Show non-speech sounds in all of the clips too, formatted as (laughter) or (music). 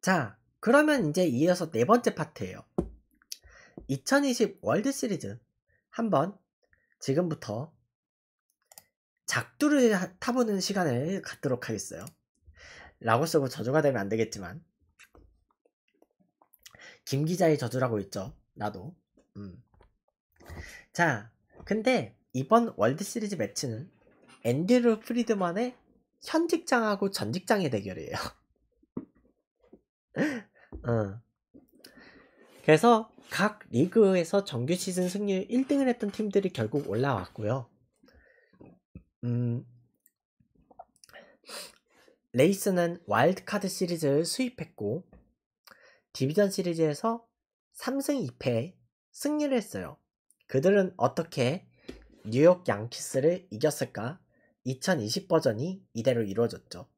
자, 그러면 이제 이어서 네 번째 파트예요. 2020 월드 시리즈 한번 지금부터 작두를 타보는 시간을 갖도록 하겠어요. 라고 쓰고 저주가 되면 안 되겠지만 김 기자의 저주라고 있죠. 나도. 음. 자, 근데 이번 월드 시리즈 매치는 앤드류 프리드먼의 현 직장하고 전 직장의 대결이에요. (laughs) (laughs) 어. 그래서 각 리그에서 정규 시즌 승률 1등을 했던 팀들이 결국 올라왔고요. 음, 레이스는 와일드카드 시리즈를 수입했고 디비전 시리즈에서 3승 2패 승리를 했어요. 그들은 어떻게 뉴욕 양키스를 이겼을까? 2020 버전이 이대로 이루어졌죠.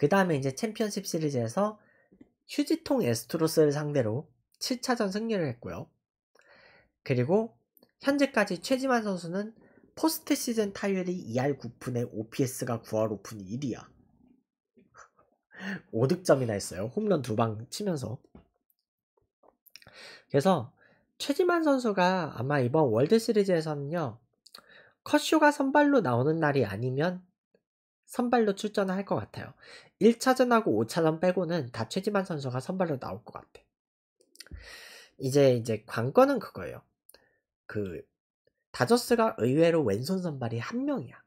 그 다음에 이제 챔피언십 시리즈에서 휴지통 에스트로스를 상대로 7차전 승리를 했고요. 그리고 현재까지 최지만 선수는 포스트 시즌 타율이 2할 9푼에 OPS가 9할 5푼 1위야 5득점이나 했어요. 홈런 두 방 치면서. 그래서 최지만 선수가 아마 이번 월드 시리즈에서는요. 컷쇼가 선발로 나오는 날이 아니면 선발로 출전할 을것 같아요. 1차전하고 5차전 빼고는 다 최지만 선수가 선발로 나올 것 같아. 이제 이제 관건은 그거예요. 그 다저스가 의외로 왼손 선발이 한 명이야.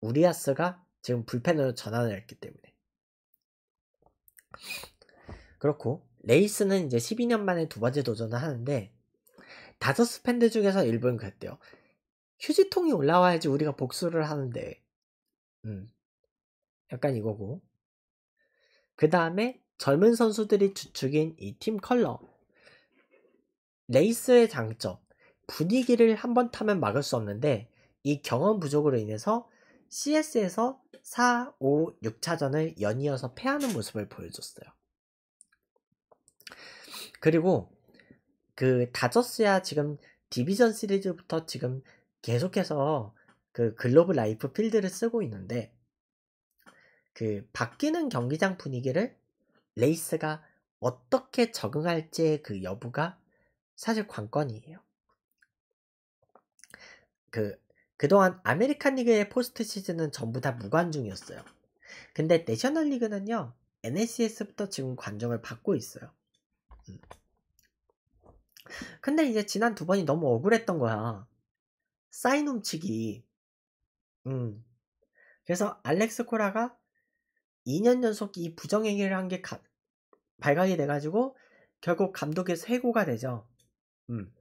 우리아스가 지금 불펜으로 전환을 했기 때문에. 그렇고 레이스는 이제 12년 만에 두 번째 도전을 하는데 다저스 팬들 중에서 일부는 그랬대요. 휴지통이 올라와야지 우리가 복수를 하는데. 음. 약간 이거고. 그 다음에 젊은 선수들이 주축인 이 팀 컬러. 레이스의 장점. 분위기를 한번 타면 막을 수 없는데 이 경험 부족으로 인해서 CS에서 4, 5, 6차전을 연이어서 패하는 모습을 보여줬어요. 그리고 그 다저스야 지금 디비전 시리즈부터 지금 계속해서 그 글로브 라이프 필드를 쓰고 있는데 그 바뀌는 경기장 분위기를 레이스가 어떻게 적응할지의 그 여부가 사실 관건이에요. 그 그동안 아메리칸 리그의 포스트 시즌은 전부 다 무관중이었어요. 근데 내셔널 리그는요 n c s 부터 지금 관중을 받고 있어요. 음. 근데 이제 지난 두 번이 너무 억울했던 거야. 사인 훔치기. 음. 그래서 알렉스 코라가 2년 연속 이 부정행위를 한 게 발각이 돼가지고 결국 감독의 쇄고가 되죠. 음.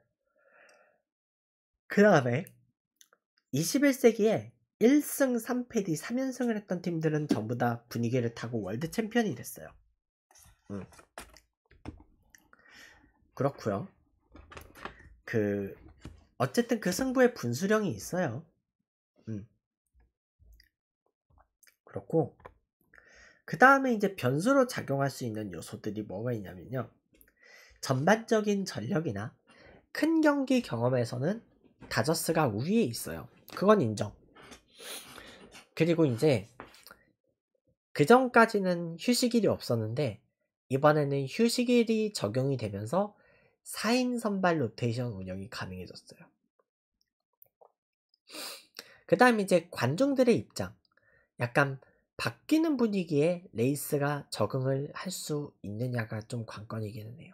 그 다음에 21세기에 1승 3패 디 3연승을 했던 팀들은 전부 다 분위기를 타고 월드 챔피언이 됐어요. 음. 그렇구요그 어쨌든 그 승부에 분수령이 있어요. 음. 그렇고 그 다음에 이제 변수로 작용할 수 있는 요소들이 뭐가 있냐면요. 전반적인 전력이나 큰 경기 경험에서는 다저스가 우위에 있어요. 그건 인정. 그리고 이제 그 전까지는 휴식일이 없었는데 이번에는 휴식일이 적용이 되면서 4인 선발 로테이션 운영이 가능해졌어요. 그 다음 이제 관중들의 입장. 약간 바뀌는 분위기에 레이스가 적응을 할 수 있느냐가 좀 관건이기는 해요.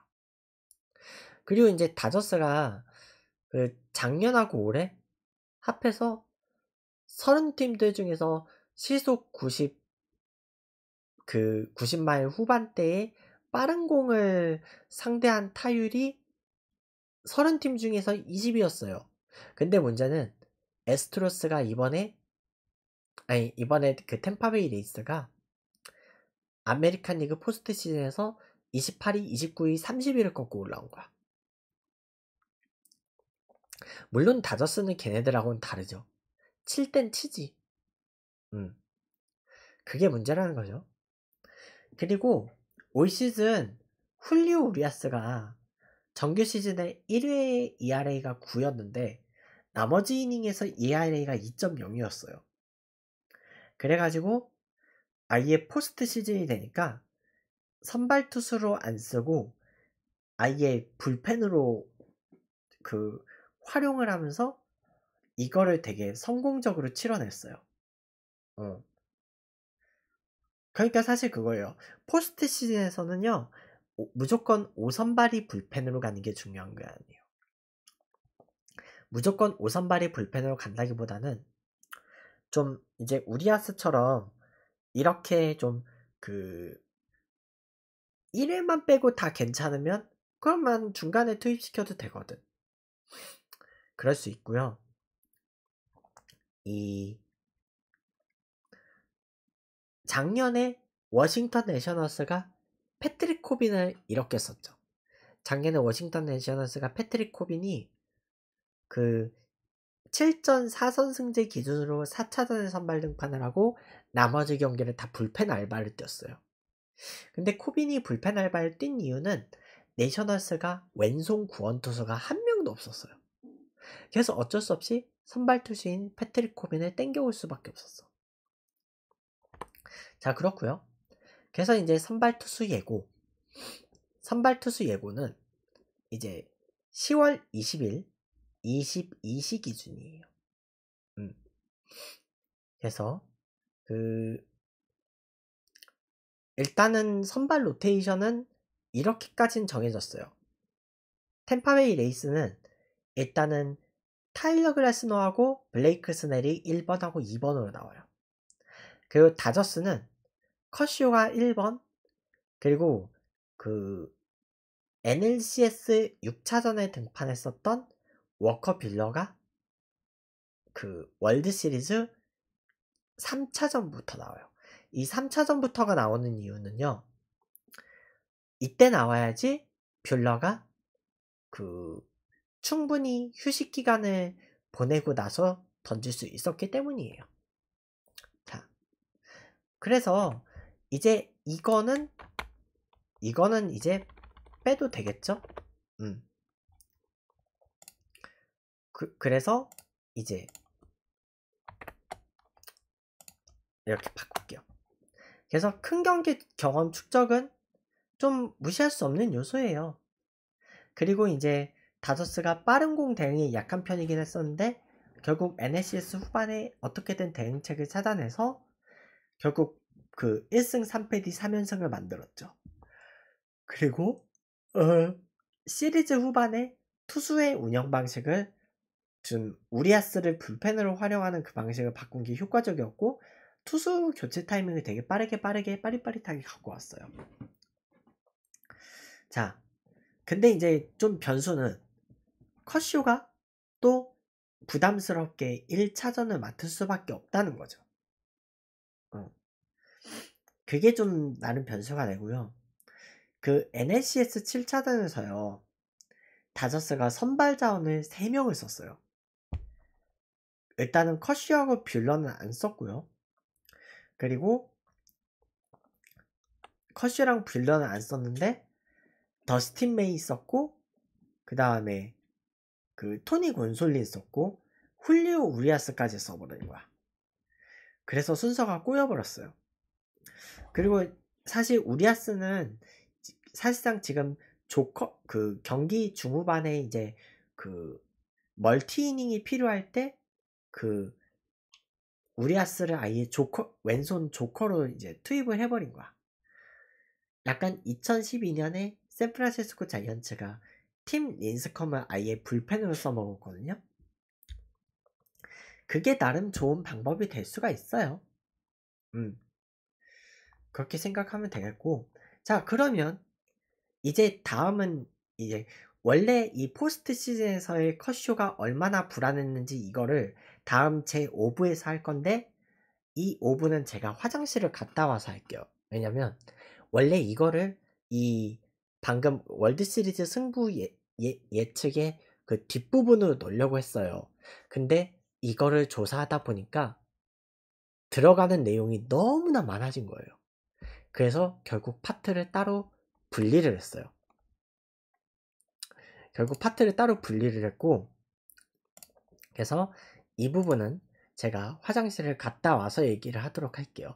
그리고 이제 다저스가 그 작년하고 올해 합해서 30팀들 중에서 시속 90, 그 90마일 후반대에 빠른 공을 상대한 타율이 30팀 중에서 20이었어요. 근데 문제는 에스트로스가 이번에 아니 이번에 그 템파베이 레이스가 아메리칸 리그 포스트 시즌에서 28위, 29위, 30위를 꺾고 올라온 거야. 물론 다저스는 걔네들하고는 다르죠. 칠 땐 치지. 음. 그게 문제라는 거죠. 그리고 올 시즌 훌리오 우리아스가 정규 시즌에 1회 ERA가 9였는데 나머지 이닝에서 ERA가 2.0이었어요. 그래가지고 아예 포스트 시즌이 되니까 선발 투수로 안 쓰고 아예 불펜으로 그 활용을 하면서 이거를 되게 성공적으로 치러냈어요. 어. 그러니까 사실 그거예요. 포스트 시즌에서는요, 무조건 5선발이 불펜으로 가는 게 중요한 게 아니에요. 무조건 5선발이 불펜으로 간다기보다는 좀 이제 우리아스처럼 이렇게 좀 그 1회만 빼고 다 괜찮으면 그럼만 중간에 투입시켜도 되거든. 그럴 수 있고요. 이 작년에 워싱턴 내셔널스가 패트릭 코빈을 이렇게 썼죠. 작년에 워싱턴 내셔널스가 패트릭 코빈이 그 7전 4선 승제 기준으로 4차전에 선발 등판을 하고 나머지 경기를 다 불펜 알바를 뛰었어요. 근데 코빈이 불펜 알바를 뛴 이유는 내셔널스가 왼손 구원 투수가 한 명도 없었어요. 그래서 어쩔 수 없이 선발 투수인 패트릭 코빈을 땡겨올 수밖에 없었어. 자 그렇고요. 그래서 이제 선발 투수 예고, 선발 투수 예고는 이제 10월 20일 22시 기준이에요. 음. 그래서 그 일단은 선발 로테이션은 이렇게까지는 정해졌어요. 템파웨이 레이스는 일단은 타일러 그래스노하고 블레이크 스넬이 1번하고 2번으로 나와요. 그리고 다저스는 커쇼가 1번, 그리고 그 NLCS 6차전에 등판했었던 워커 빌러가 그 월드 시리즈 3차전부터 나와요. 이 3차전부터가 나오는 이유는요. 이때 나와야지 빌러가 그 충분히 휴식 기간을 보내고 나서 던질 수 있었기 때문이에요. 자. 그래서 이제 이거는 이거는 이제 빼도 되겠죠? 음. 그, 그래서 이제 이렇게 바꿀게요. 그래서 큰 경기 경험 축적은 좀 무시할 수 없는 요소예요. 그리고 이제 다저스가 빠른 공 대응이 약한 편이긴 했었는데 결국 NLCS 후반에 어떻게든 대응책을 찾아내서 결국 그 1승 3패 뒤 3연승을 만들었죠. 그리고 어, 시리즈 후반에 투수의 운영 방식을 준 우리아스를 불펜으로 활용하는 그 방식을 바꾼 게 효과적이었고 투수 교체 타이밍을 되게 빠르게 빠르게 빠릿빠릿하게 갖고 왔어요. 자, 근데 이제 좀 변수는 컷쇼가 또 부담스럽게 1차전을 맡을 수밖에 없다는 거죠. 어. 그게 좀 나름 변수가 되고요. 그 NLCS 7차전에서요. 다저스가 선발 자원을 3명을 썼어요. 일단은 커시하고 빌런은 안 썼고요. 그리고 커시랑 빌런은 안 썼는데 더스틴 메이 썼고 그 다음에 그 토니 곤솔린 썼고 훌리오 우리아스까지 써버린 거야. 그래서 순서가 꼬여버렸어요. 그리고 사실 우리아스는 사실상 지금 조커 그 경기 중후반에 이제 그 멀티 이닝이 필요할 때그 우리아스를 아예 조커 왼손 조커로 이제 투입을 해버린 거야. 약간 2012년에 샌프란시스코 자이언츠가 팀 린스컴을 아예 불펜으로 써먹었거든요. 그게 나름 좋은 방법이 될 수가 있어요. 음. 그렇게 생각하면 되겠고. 자, 그러면 이제 다음은 이제 원래 이 포스트 시즌에서의 컷쇼가 얼마나 불안했는지 이거를 다음 제 5부에서 할 건데 이 5부는 제가 화장실을 갔다 와서 할게요. 왜냐면 원래 이거를 이 방금 월드 시리즈 승부 예, 예, 예측의 그 뒷부분으로 넣으려고 했어요. 근데 이거를 조사하다 보니까 들어가는 내용이 너무나 많아진 거예요. 그래서 결국 파트를 따로 분리를 했어요. 결국 파트를 따로 분리를 했고 그래서 이 부분은 제가 화장실을 갔다 와서 얘기를 하도록 할게요.